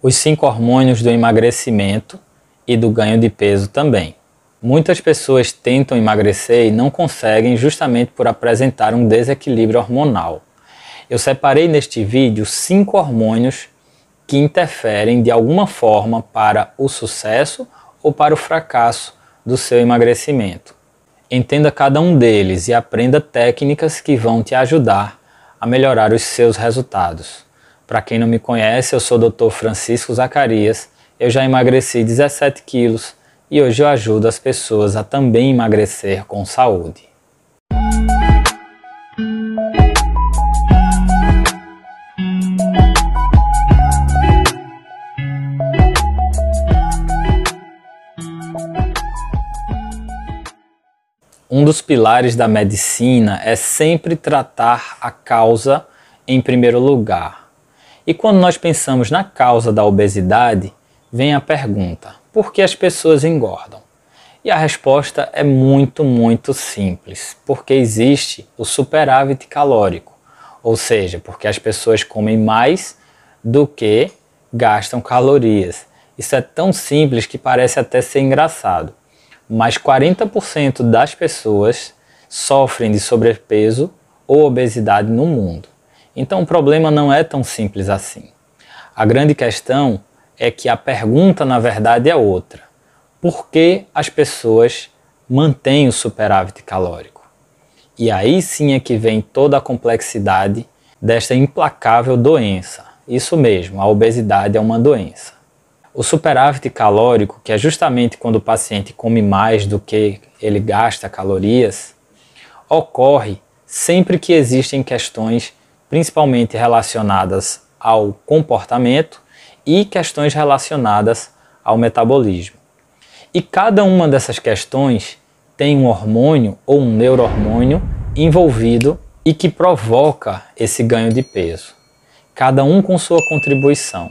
os cinco hormônios do emagrecimento e do ganho de peso também. Muitas pessoas tentam emagrecer e não conseguem justamente por apresentar um desequilíbrio hormonal. Eu separei neste vídeo cinco hormônios que interferem de alguma forma para o sucesso ou para o fracasso do seu emagrecimento. Entenda cada um deles e aprenda técnicas que vão te ajudar a melhorar os seus resultados. Para quem não me conhece, eu sou o Dr. Francisco Zacarias. Eu já emagreci 17 quilos e hoje eu ajudo as pessoas a também emagrecer com saúde. Um dos pilares da medicina é sempre tratar a causa em primeiro lugar. E quando nós pensamos na causa da obesidade, vem a pergunta: por que as pessoas engordam? E a resposta é muito, muito simples: porque existe o superávit calórico, ou seja, porque as pessoas comem mais do que gastam calorias. Isso é tão simples que parece até ser engraçado, mas 40% das pessoas sofrem de sobrepeso ou obesidade no mundo. Então o problema não é tão simples assim. A grande questão é que a pergunta, na verdade, é outra. Por que as pessoas mantêm o superávit calórico? E aí sim é que vem toda a complexidade desta implacável doença. Isso mesmo, a obesidade é uma doença. O superávit calórico, que é justamente quando o paciente come mais do que ele gasta calorias, ocorre sempre que existem questões principalmente relacionadas ao comportamento e questões relacionadas ao metabolismo. E cada uma dessas questões tem um hormônio ou um neurohormônio envolvido e que provoca esse ganho de peso. Cada um com sua contribuição.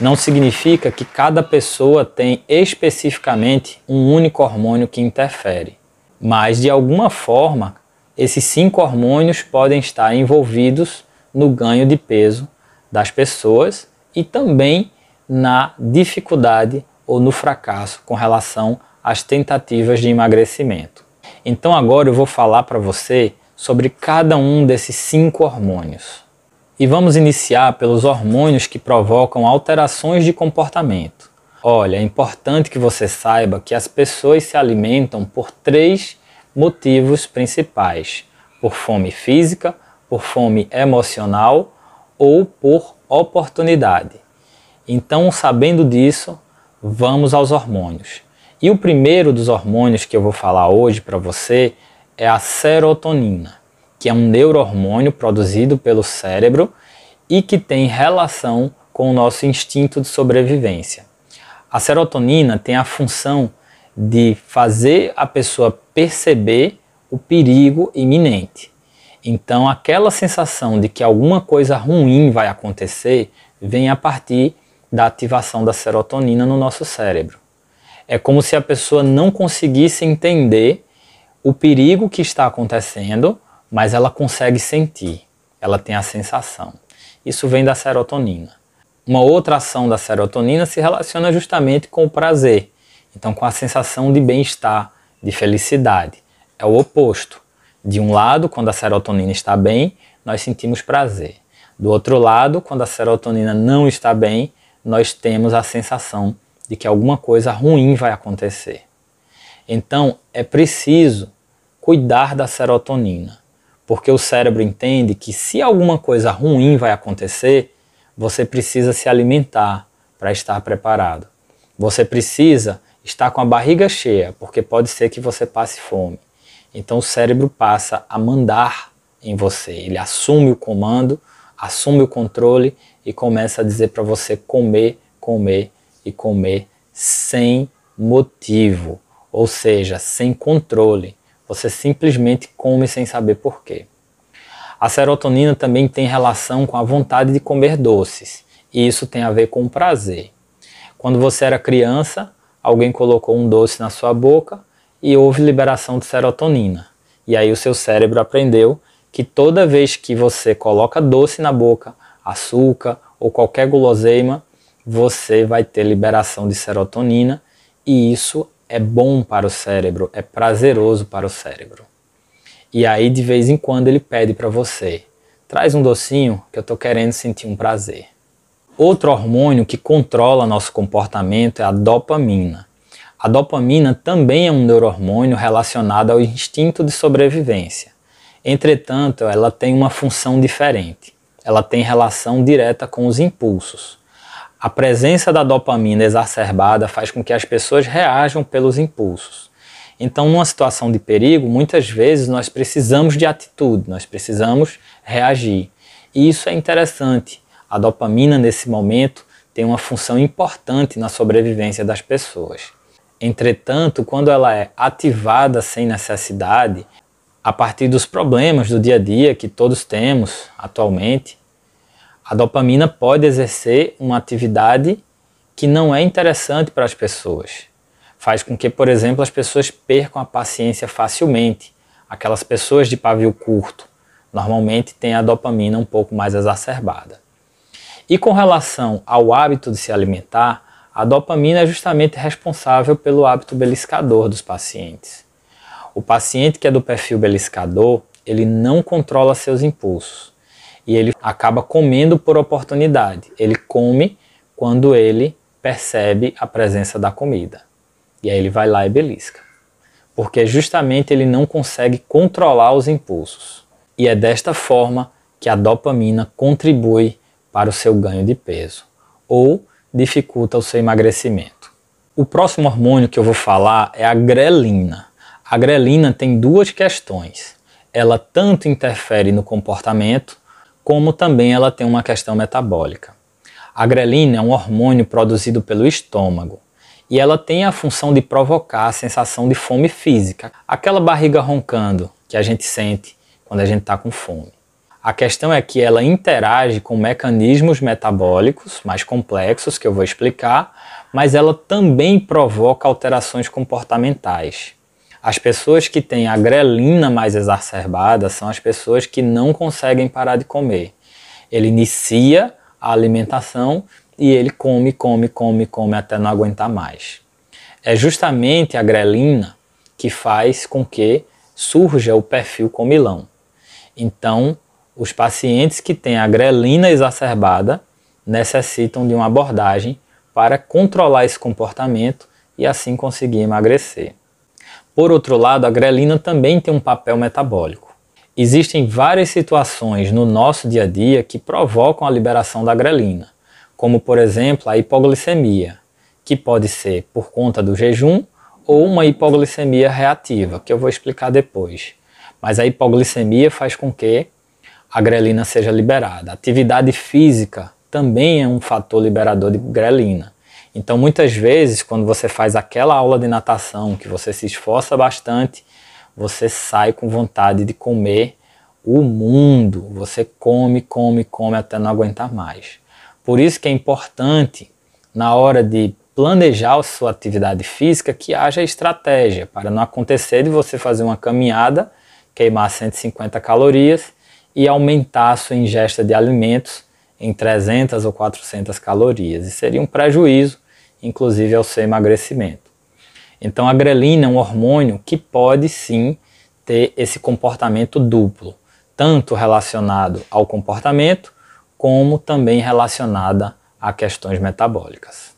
Não significa que cada pessoa tem especificamente um único hormônio que interfere, mas de alguma forma esses cinco hormônios podem estar envolvidos no ganho de peso das pessoas e também na dificuldade ou no fracasso com relação às tentativas de emagrecimento. Então agora eu vou falar para você sobre cada um desses cinco hormônios. E vamos iniciar pelos hormônios que provocam alterações de comportamento. Olha, é importante que você saiba que as pessoas se alimentam por três motivos principais: por fome física, por fome emocional ou por oportunidade. Então, sabendo disso, vamos aos hormônios. E o primeiro dos hormônios que eu vou falar hoje para você é a serotonina, que é um neurohormônio produzido pelo cérebro e que tem relação com o nosso instinto de sobrevivência. A serotonina tem a função de fazer a pessoa perceber o perigo iminente. Então, aquela sensação de que alguma coisa ruim vai acontecer vem a partir da ativação da serotonina no nosso cérebro. É como se a pessoa não conseguisse entender o perigo que está acontecendo, mas ela consegue sentir, ela tem a sensação. Isso vem da serotonina. Uma outra ação da serotonina se relaciona justamente com o prazer, então com a sensação de bem-estar, de felicidade. É o oposto. De um lado, quando a serotonina está bem, nós sentimos prazer. Do outro lado, quando a serotonina não está bem, nós temos a sensação de que alguma coisa ruim vai acontecer. Então, é preciso cuidar da serotonina, porque o cérebro entende que se alguma coisa ruim vai acontecer, você precisa se alimentar para estar preparado. Você precisa estar com a barriga cheia, porque pode ser que você passe fome. Então o cérebro passa a mandar em você, ele assume o comando, assume o controle e começa a dizer para você comer, comer e comer sem motivo, ou seja, sem controle. Você simplesmente come sem saber por quê. A serotonina também tem relação com a vontade de comer doces, e isso tem a ver com prazer. Quando você era criança, alguém colocou um doce na sua boca e houve liberação de serotonina. E aí o seu cérebro aprendeu que toda vez que você coloca doce na boca, açúcar ou qualquer guloseima, você vai ter liberação de serotonina e isso é bom para o cérebro, é prazeroso para o cérebro. E aí de vez em quando ele pede para você: traz um docinho que eu estou querendo sentir um prazer. Outro hormônio que controla nosso comportamento é a dopamina. A dopamina também é um neurohormônio relacionado ao instinto de sobrevivência. Entretanto, ela tem uma função diferente. Ela tem relação direta com os impulsos. A presença da dopamina exacerbada faz com que as pessoas reajam pelos impulsos. Então, numa situação de perigo, muitas vezes nós precisamos de atitude, nós precisamos reagir. E isso é interessante. A dopamina, nesse momento, tem uma função importante na sobrevivência das pessoas. Entretanto, quando ela é ativada sem necessidade, a partir dos problemas do dia a dia que todos temos atualmente, a dopamina pode exercer uma atividade que não é interessante para as pessoas. Faz com que, por exemplo, as pessoas percam a paciência facilmente. Aquelas pessoas de pavio curto normalmente têm a dopamina um pouco mais exacerbada. E com relação ao hábito de se alimentar, a dopamina é justamente responsável pelo hábito beliscador dos pacientes. O paciente que é do perfil beliscador, ele não controla seus impulsos e ele acaba comendo por oportunidade. Ele come quando ele percebe a presença da comida. E aí ele vai lá e belisca. Porque justamente ele não consegue controlar os impulsos. E é desta forma que a dopamina contribui para o seu ganho de peso ou dificulta o seu emagrecimento. O próximo hormônio que eu vou falar é a grelina. A grelina tem duas questões. Ela tanto interfere no comportamento, como também ela tem uma questão metabólica. A grelina é um hormônio produzido pelo estômago e ela tem a função de provocar a sensação de fome física, aquela barriga roncando que a gente sente quando a gente está com fome. A questão é que ela interage com mecanismos metabólicos mais complexos, que eu vou explicar, mas ela também provoca alterações comportamentais. As pessoas que têm a grelina mais exacerbada são as pessoas que não conseguem parar de comer. Ele inicia a alimentação e ele come, come, come, come até não aguentar mais. É justamente a grelina que faz com que surja o perfil comilão. Então, os pacientes que têm a grelina exacerbada necessitam de uma abordagem para controlar esse comportamento e assim conseguir emagrecer. Por outro lado, a grelina também tem um papel metabólico. Existem várias situações no nosso dia a dia que provocam a liberação da grelina, como por exemplo a hipoglicemia, que pode ser por conta do jejum ou uma hipoglicemia reativa, que eu vou explicar depois. Mas a hipoglicemia faz com que a grelina seja liberada. Atividade física também é um fator liberador de grelina. Então, muitas vezes, quando você faz aquela aula de natação, que você se esforça bastante, você sai com vontade de comer o mundo. Você come, come, come até não aguentar mais. Por isso que é importante, na hora de planejar a sua atividade física, que haja estratégia, para não acontecer de você fazer uma caminhada, queimar 150 calorias e aumentar a sua ingesta de alimentos em 300 ou 400 calorias. E seria um prejuízo, inclusive, ao seu emagrecimento. Então, a grelina é um hormônio que pode sim ter esse comportamento duplo, tanto relacionado ao comportamento, como também relacionada a questões metabólicas.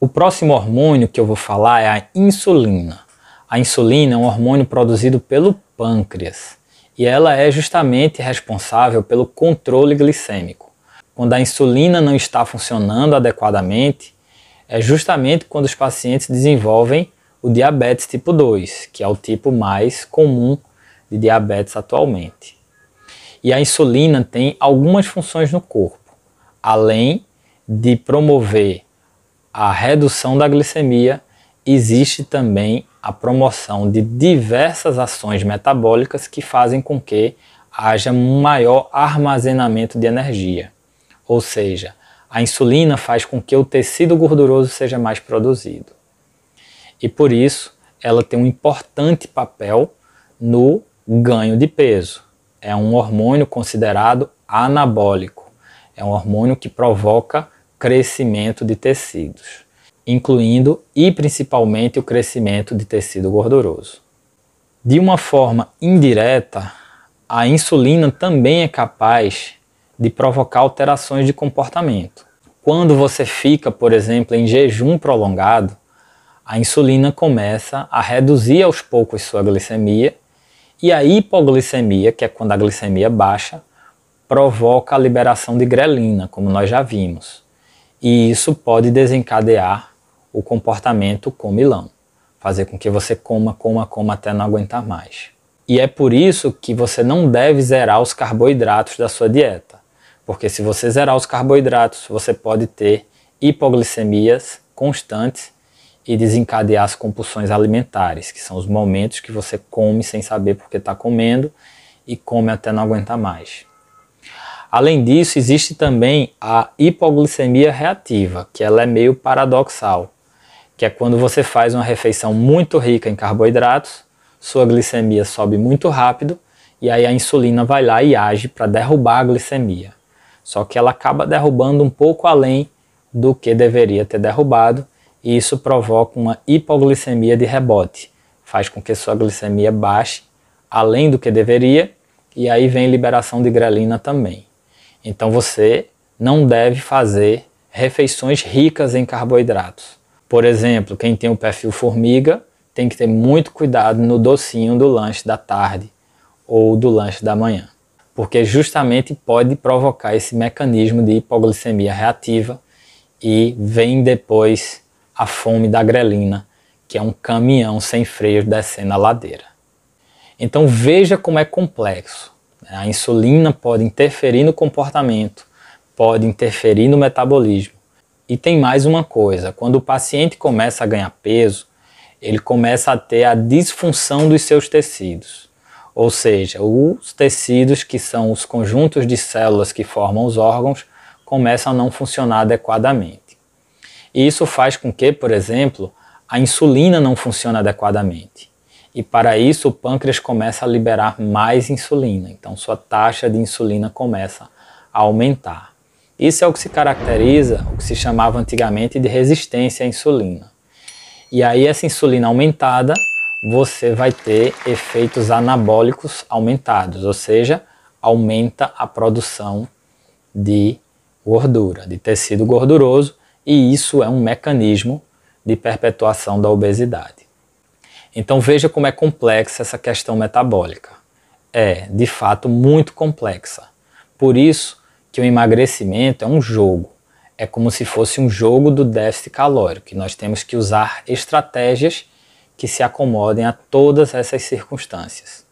O próximo hormônio que eu vou falar é a insulina. A insulina é um hormônio produzido pelo pâncreas e ela é justamente responsável pelo controle glicêmico. Quando a insulina não está funcionando adequadamente, é justamente quando os pacientes desenvolvem o diabetes tipo 2, que é o tipo mais comum de diabetes atualmente. E a insulina tem algumas funções no corpo, além de promover a redução da glicemia, existe também a promoção de diversas ações metabólicas que fazem com que haja um maior armazenamento de energia. Ou seja, a insulina faz com que o tecido gorduroso seja mais produzido. E por isso, ela tem um importante papel no ganho de peso. É um hormônio considerado anabólico. É um hormônio que provoca crescimento de tecidos incluindo e principalmente o crescimento de tecido gorduroso. De uma forma indireta, a insulina também é capaz de provocar alterações de comportamento. Quando você fica, por exemplo, em jejum prolongado, a insulina começa a reduzir aos poucos sua glicemia e a hipoglicemia, que é quando a glicemia baixa, provoca a liberação de grelina, como nós já vimos. E isso pode desencadear o comportamento comilão. Fazer com que você coma, coma, coma até não aguentar mais. E é por isso que você não deve zerar os carboidratos da sua dieta. Porque se você zerar os carboidratos, você pode ter hipoglicemias constantes e desencadear as compulsões alimentares, que são os momentos que você come sem saber porque está comendo e come até não aguentar mais. Além disso, existe também a hipoglicemia reativa, que ela é meio paradoxal, que é quando você faz uma refeição muito rica em carboidratos, sua glicemia sobe muito rápido e aí a insulina vai lá e age para derrubar a glicemia. Só que ela acaba derrubando um pouco além do que deveria ter derrubado e isso provoca uma hipoglicemia de rebote, faz com que sua glicemia baixe além do que deveria e aí vem liberação de grelina também. Então você não deve fazer refeições ricas em carboidratos por exemplo, quem tem o perfil formiga tem que ter muito cuidado no docinho do lanche da tarde ou do lanche da manhã, porque justamente pode provocar esse mecanismo de hipoglicemia reativa e vem depois a fome da grelina, que é um caminhão sem freio descendo a ladeira. Então veja como é complexo. Né? A insulina pode interferir no comportamento, pode interferir no metabolismo, e tem mais uma coisa: quando o paciente começa a ganhar peso, ele começa a ter a disfunção dos seus tecidos. Ou seja, os tecidos, que são os conjuntos de células que formam os órgãos, começam a não funcionar adequadamente. E isso faz com que, por exemplo, a insulina não funcione adequadamente. E para isso o pâncreas começa a liberar mais insulina, então sua taxa de insulina começa a aumentar. Isso é o que se caracteriza, o que se chamava antigamente de resistência à insulina. E aí essa insulina aumentada, você vai ter efeitos anabólicos aumentados, ou seja, aumenta a produção de gordura, de tecido gorduroso, e isso é um mecanismo de perpetuação da obesidade. Então veja como é complexa essa questão metabólica. É, de fato, muito complexa. Por isso, que o emagrecimento é um jogo. É como se fosse um jogo do déficit calórico, e nós temos que usar estratégias que se acomodem a todas essas circunstâncias.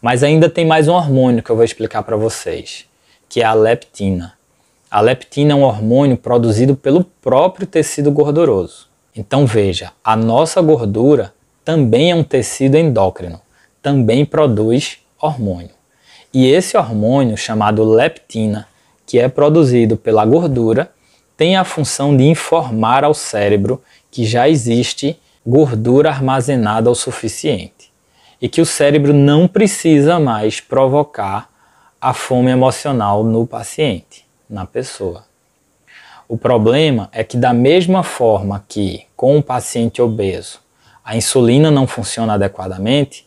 Mas ainda tem mais um hormônio que eu vou explicar para vocês, que é a leptina. A leptina é um hormônio produzido pelo próprio tecido gorduroso. Então veja, a nossa gordura também é um tecido endócrino, também produz hormônio. E esse hormônio, chamado leptina, que é produzido pela gordura, tem a função de informar ao cérebro que já existe gordura armazenada o suficiente e que o cérebro não precisa mais provocar a fome emocional no paciente, na pessoa. O problema é que, da mesma forma que com o paciente obeso a insulina não funciona adequadamente,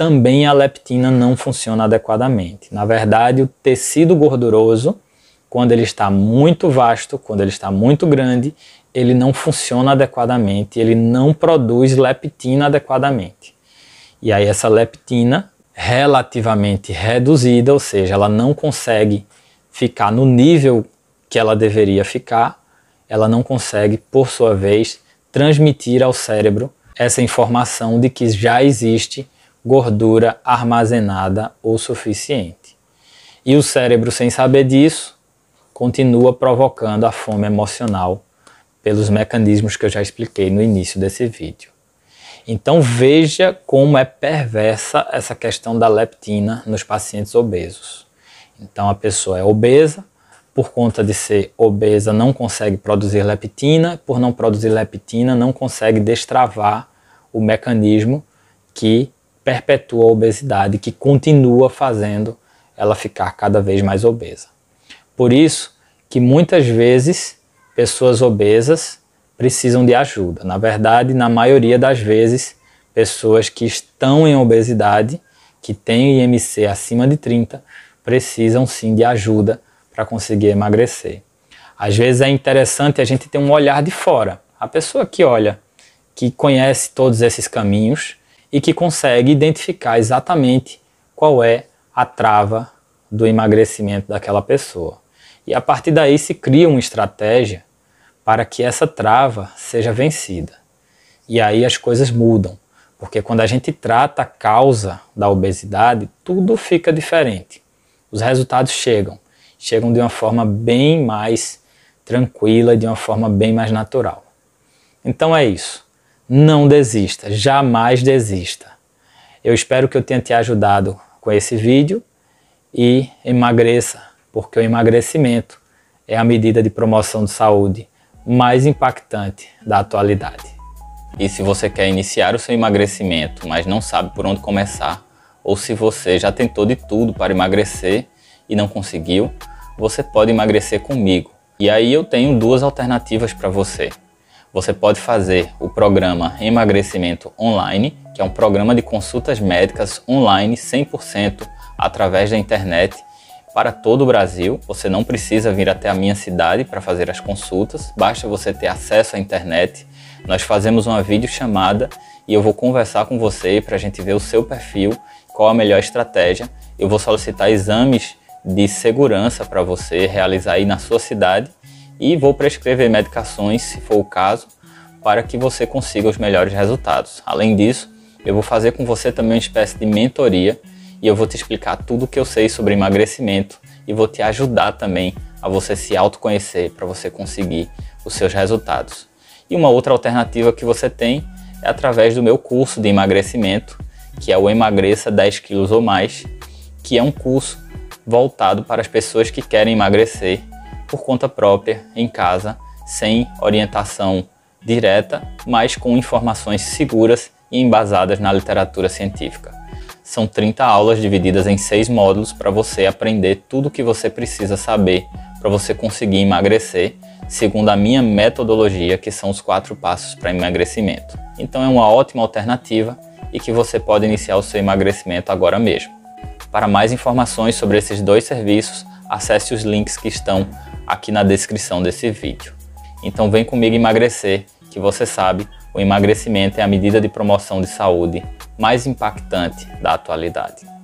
também a leptina não funciona adequadamente. Na verdade, o tecido gorduroso, quando ele está muito vasto, quando ele está muito grande, ele não funciona adequadamente, ele não produz leptina adequadamente. E aí essa leptina relativamente reduzida, ou seja, ela não consegue ficar no nível que ela deveria ficar, ela não consegue, por sua vez, transmitir ao cérebro essa informação de que já existe gordura armazenada o suficiente. E o cérebro, sem saber disso, continua provocando a fome emocional pelos mecanismos que eu já expliquei no início desse vídeo. Então veja como é perversa essa questão da leptina nos pacientes obesos. Então a pessoa é obesa, por conta de ser obesa não consegue produzir leptina, por não produzir leptina não consegue destravar o mecanismo que perpetua a obesidade, que continua fazendo ela ficar cada vez mais obesa. Por isso que muitas vezes pessoas obesas precisam de ajuda. Na verdade, na maioria das vezes, pessoas que estão em obesidade, que têm IMC acima de 30, precisam sim de ajuda para conseguir emagrecer. Às vezes é interessante a gente ter um olhar de fora. A pessoa que olha, que conhece todos esses caminhos, e que consegue identificar exatamente qual é a trava do emagrecimento daquela pessoa. E a partir daí se cria uma estratégia para que essa trava seja vencida. E aí as coisas mudam, porque quando a gente trata a causa da obesidade, tudo fica diferente. Os resultados chegam, chegam de uma forma bem mais tranquila, de uma forma bem mais natural. Então é isso não desista, jamais desista. Eu espero que eu tenha te ajudado com esse vídeo e emagreça, porque o emagrecimento é a medida de promoção de saúde mais impactante da atualidade. E se você quer iniciar o seu emagrecimento, mas não sabe por onde começar, ou se você já tentou de tudo para emagrecer e não conseguiu, você pode emagrecer comigo. E aí eu tenho duas alternativas para você você pode fazer o programa Emagrecimento Online, que é um programa de consultas médicas online 100% através da internet para todo o Brasil. Você não precisa vir até a minha cidade para fazer as consultas, basta você ter acesso à internet. Nós fazemos uma videochamada e eu vou conversar com você para a gente ver o seu perfil, qual a melhor estratégia. Eu vou solicitar exames de segurança para você realizar aí na sua cidade e vou prescrever medicações, se for o caso, para que você consiga os melhores resultados. Além disso, eu vou fazer com você também uma espécie de mentoria e eu vou te explicar tudo o que eu sei sobre emagrecimento e vou te ajudar também a você se autoconhecer para você conseguir os seus resultados. E uma outra alternativa que você tem é através do meu curso de emagrecimento, que é o Emagreça 10 quilos ou mais, que é um curso voltado para as pessoas que querem emagrecer por conta própria, em casa, sem orientação direta, mas com informações seguras e embasadas na literatura científica. São 30 aulas divididas em seis módulos para você aprender tudo o que você precisa saber para você conseguir emagrecer, segundo a minha metodologia, que são os quatro passos para emagrecimento. Então é uma ótima alternativa e que você pode iniciar o seu emagrecimento agora mesmo. Para mais informações sobre esses dois serviços, acesse os links que estão aqui na descrição desse vídeo. Então vem comigo emagrecer, que você sabe, o emagrecimento é a medida de promoção de saúde mais impactante da atualidade.